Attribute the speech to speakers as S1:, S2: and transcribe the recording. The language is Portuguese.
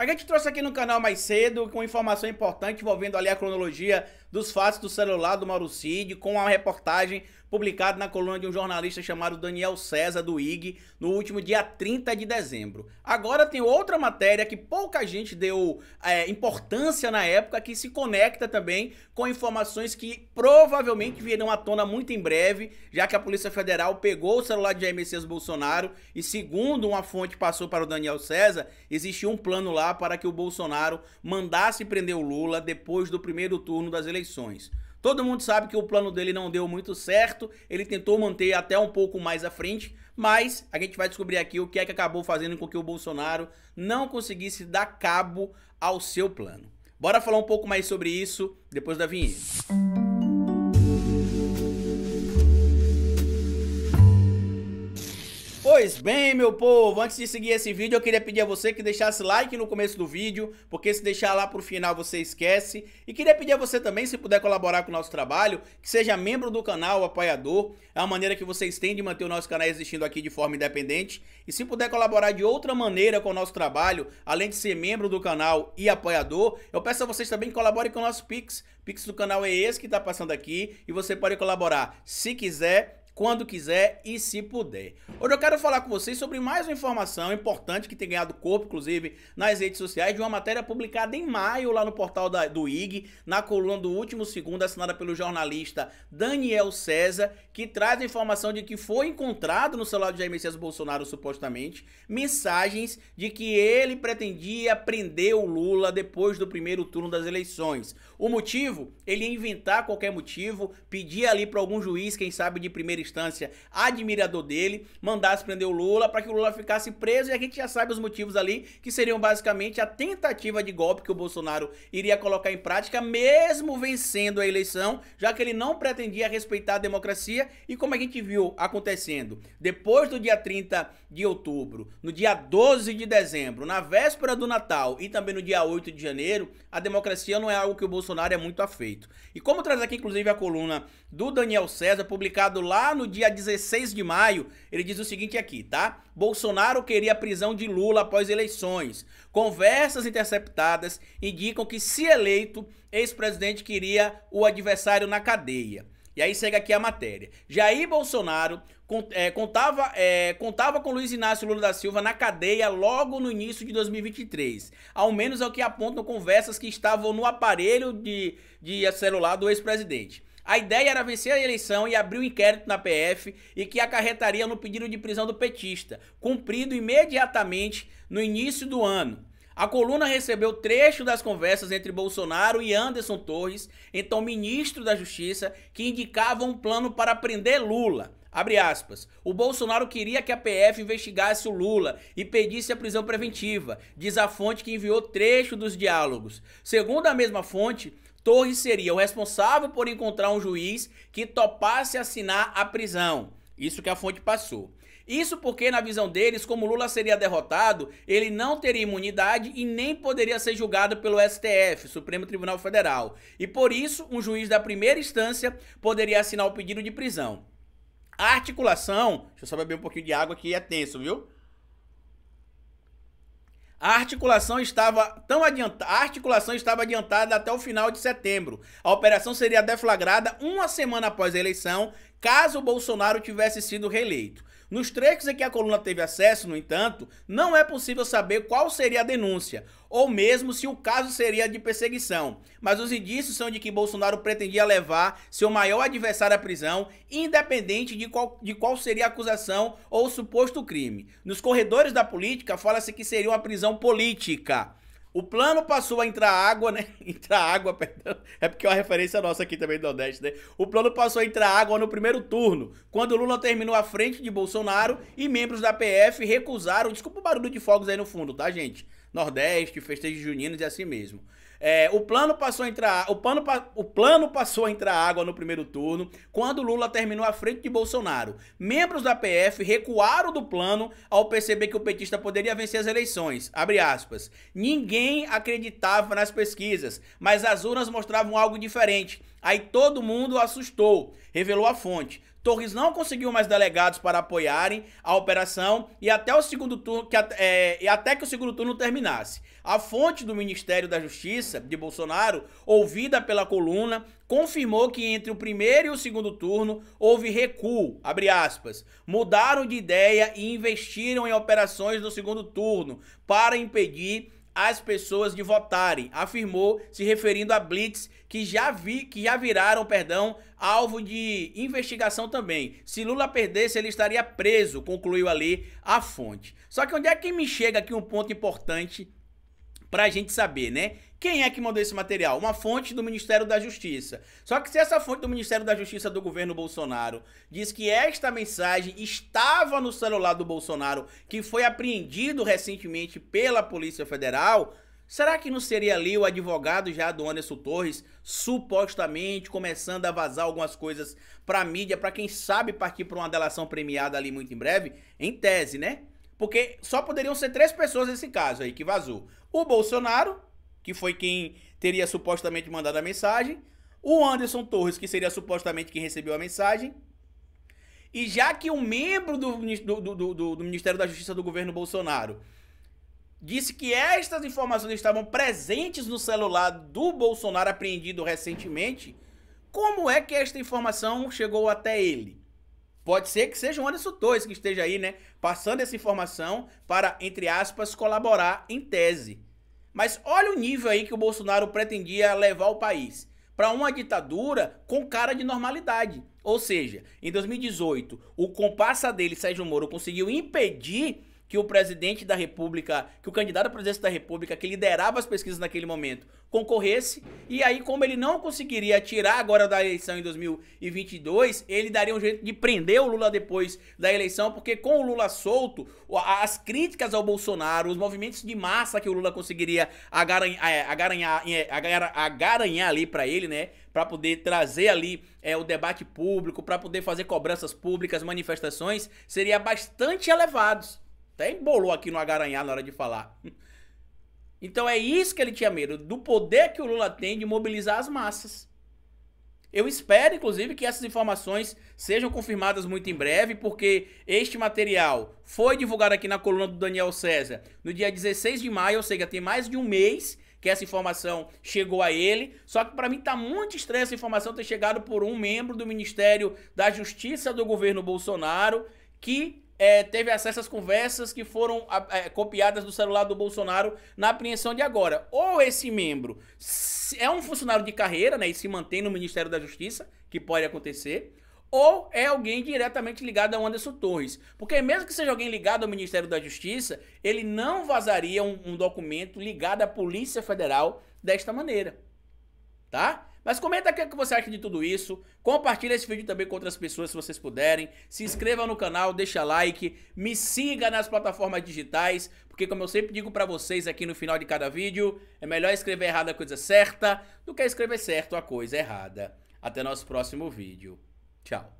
S1: A gente trouxe aqui no canal mais cedo com informação importante envolvendo ali a cronologia dos fatos do celular do Mauro Cid, com uma reportagem publicada na coluna de um jornalista chamado Daniel César do IG no último dia 30 de dezembro. Agora tem outra matéria que pouca gente deu é, importância na época, que se conecta também com informações que provavelmente virão à tona muito em breve, já que a Polícia Federal pegou o celular de Jair Messias Bolsonaro e, segundo uma fonte passou para o Daniel César, existiu um plano lá para que o Bolsonaro mandasse prender o Lula depois do primeiro turno das eleições eleições. Todo mundo sabe que o plano dele não deu muito certo, ele tentou manter até um pouco mais à frente, mas a gente vai descobrir aqui o que é que acabou fazendo com que o Bolsonaro não conseguisse dar cabo ao seu plano. Bora falar um pouco mais sobre isso depois da vinheta. Pois bem, meu povo, antes de seguir esse vídeo, eu queria pedir a você que deixasse like no começo do vídeo, porque se deixar lá pro final você esquece. E queria pedir a você também, se puder colaborar com o nosso trabalho, que seja membro do canal, apoiador. É uma maneira que vocês têm de manter o nosso canal existindo aqui de forma independente. E se puder colaborar de outra maneira com o nosso trabalho, além de ser membro do canal e apoiador, eu peço a vocês também que colaborem com o nosso Pix. O Pix do canal é esse que tá passando aqui e você pode colaborar se quiser quando quiser e se puder. Hoje eu quero falar com vocês sobre mais uma informação importante que tem ganhado corpo, inclusive, nas redes sociais, de uma matéria publicada em maio lá no portal da, do IG, na coluna do último segundo, assinada pelo jornalista Daniel César, que traz a informação de que foi encontrado no celular de Jair Messias Bolsonaro, supostamente, mensagens de que ele pretendia prender o Lula depois do primeiro turno das eleições. O motivo? Ele ia inventar qualquer motivo, pedir ali para algum juiz, quem sabe de primeira instância, admirador dele, mandasse prender o Lula para que o Lula ficasse preso e a gente já sabe os motivos ali, que seriam basicamente a tentativa de golpe que o Bolsonaro iria colocar em prática, mesmo vencendo a eleição, já que ele não pretendia respeitar a democracia e como a gente viu acontecendo depois do dia 30 de outubro, no dia 12 de dezembro, na véspera do Natal e também no dia 8 de janeiro, a democracia não é algo que o Bolsonaro é muito afeito. E como traz aqui, inclusive, a coluna do Daniel César, publicado lá no dia 16 de maio, ele diz o seguinte aqui, tá? Bolsonaro queria a prisão de Lula após eleições. Conversas interceptadas indicam que, se eleito, ex-presidente queria o adversário na cadeia. E aí segue aqui a matéria. Jair Bolsonaro eh, contava, é, contava com Luiz Inácio Lula da Silva na cadeia logo no início de 2023. Ao menos é o que apontam conversas que estavam no aparelho de, de celular do ex-presidente. A ideia era vencer a eleição e abrir um inquérito na PF e que acarretaria no pedido de prisão do petista, cumprido imediatamente no início do ano. A coluna recebeu trecho das conversas entre Bolsonaro e Anderson Torres, então ministro da Justiça, que indicavam um plano para prender Lula. Abre aspas. O Bolsonaro queria que a PF investigasse o Lula e pedisse a prisão preventiva, diz a fonte que enviou trecho dos diálogos. Segundo a mesma fonte, Torres seria o responsável por encontrar um juiz que topasse assinar a prisão. Isso que a fonte passou. Isso porque, na visão deles, como Lula seria derrotado, ele não teria imunidade e nem poderia ser julgado pelo STF, Supremo Tribunal Federal. E por isso, um juiz da primeira instância poderia assinar o pedido de prisão. A articulação. Deixa eu só beber um pouquinho de água que é tenso, viu? A articulação estava tão adiantada, a articulação estava adiantada até o final de setembro. A operação seria deflagrada uma semana após a eleição, caso Bolsonaro tivesse sido reeleito. Nos trechos em que a coluna teve acesso, no entanto, não é possível saber qual seria a denúncia, ou mesmo se o caso seria de perseguição, mas os indícios são de que Bolsonaro pretendia levar seu maior adversário à prisão, independente de qual, de qual seria a acusação ou suposto crime. Nos corredores da política, fala-se que seria uma prisão política. O plano passou a entrar água, né? Entrar água, perdão. É porque é uma referência nossa aqui também do Nordeste, né? O plano passou a entrar água no primeiro turno, quando Lula terminou à frente de Bolsonaro e membros da PF recusaram. Desculpa o barulho de fogos aí no fundo, tá, gente? Nordeste, festejos juninos e assim mesmo. É, o, plano passou a entrar, o, plano, o plano passou a entrar água no primeiro turno, quando Lula terminou à frente de Bolsonaro. Membros da PF recuaram do plano ao perceber que o petista poderia vencer as eleições. Abre aspas. Ninguém acreditava nas pesquisas, mas as urnas mostravam algo diferente. Aí todo mundo assustou, revelou a fonte. Torres não conseguiu mais delegados para apoiarem a operação e até o segundo turno, que, é, e até que o segundo turno terminasse. A fonte do Ministério da Justiça de Bolsonaro, ouvida pela coluna, confirmou que entre o primeiro e o segundo turno houve recuo, aspas, mudaram de ideia e investiram em operações no segundo turno para impedir as pessoas de votarem, afirmou se referindo a blitz que já vi que já viraram, perdão, alvo de investigação também. Se Lula perdesse, ele estaria preso, concluiu ali a fonte. Só que onde é que me chega aqui um ponto importante para a gente saber, né? Quem é que mandou esse material? Uma fonte do Ministério da Justiça. Só que se essa fonte do Ministério da Justiça do governo Bolsonaro diz que esta mensagem estava no celular do Bolsonaro, que foi apreendido recentemente pela Polícia Federal, será que não seria ali o advogado já do Anderson Torres, supostamente começando a vazar algumas coisas para a mídia, para quem sabe partir para uma delação premiada ali muito em breve? Em tese, né? Porque só poderiam ser três pessoas nesse caso aí que vazou o Bolsonaro, que foi quem teria supostamente mandado a mensagem, o Anderson Torres, que seria supostamente quem recebeu a mensagem. E já que um membro do, do, do, do Ministério da Justiça do governo Bolsonaro disse que estas informações estavam presentes no celular do Bolsonaro apreendido recentemente, como é que esta informação chegou até ele? Pode ser que seja o Anderson Torres que esteja aí, né? Passando essa informação para, entre aspas, colaborar em tese. Mas olha o nível aí que o Bolsonaro pretendia levar o país. Para uma ditadura com cara de normalidade. Ou seja, em 2018, o compassa dele, Sérgio Moro, conseguiu impedir que o presidente da República, que o candidato à presidência da República, que liderava as pesquisas naquele momento, concorresse. E aí, como ele não conseguiria tirar agora da eleição em 2022, ele daria um jeito de prender o Lula depois da eleição, porque com o Lula solto, as críticas ao Bolsonaro, os movimentos de massa que o Lula conseguiria é, agaranhar, é, agaranhar, ali para ele, né? para poder trazer ali é, o debate público, para poder fazer cobranças públicas, manifestações, seria bastante elevados. Até embolou aqui no agaranhar na hora de falar. Então é isso que ele tinha medo, do poder que o Lula tem de mobilizar as massas. Eu espero, inclusive, que essas informações sejam confirmadas muito em breve, porque este material foi divulgado aqui na coluna do Daniel César no dia 16 de maio, ou seja, tem mais de um mês que essa informação chegou a ele. Só que para mim tá muito estranha essa informação ter chegado por um membro do Ministério da Justiça do governo Bolsonaro que é, teve acesso às conversas que foram é, copiadas do celular do Bolsonaro na apreensão de agora. Ou esse membro é um funcionário de carreira, né, e se mantém no Ministério da Justiça, que pode acontecer, ou é alguém diretamente ligado ao Anderson Torres. Porque mesmo que seja alguém ligado ao Ministério da Justiça, ele não vazaria um, um documento ligado à Polícia Federal desta maneira. Tá? Mas comenta o é que você acha de tudo isso. Compartilha esse vídeo também com outras pessoas se vocês puderem. Se inscreva no canal, deixa like, me siga nas plataformas digitais, porque como eu sempre digo para vocês aqui no final de cada vídeo, é melhor escrever errada a coisa certa do que escrever certo a coisa errada. Até nosso próximo vídeo. Tchau.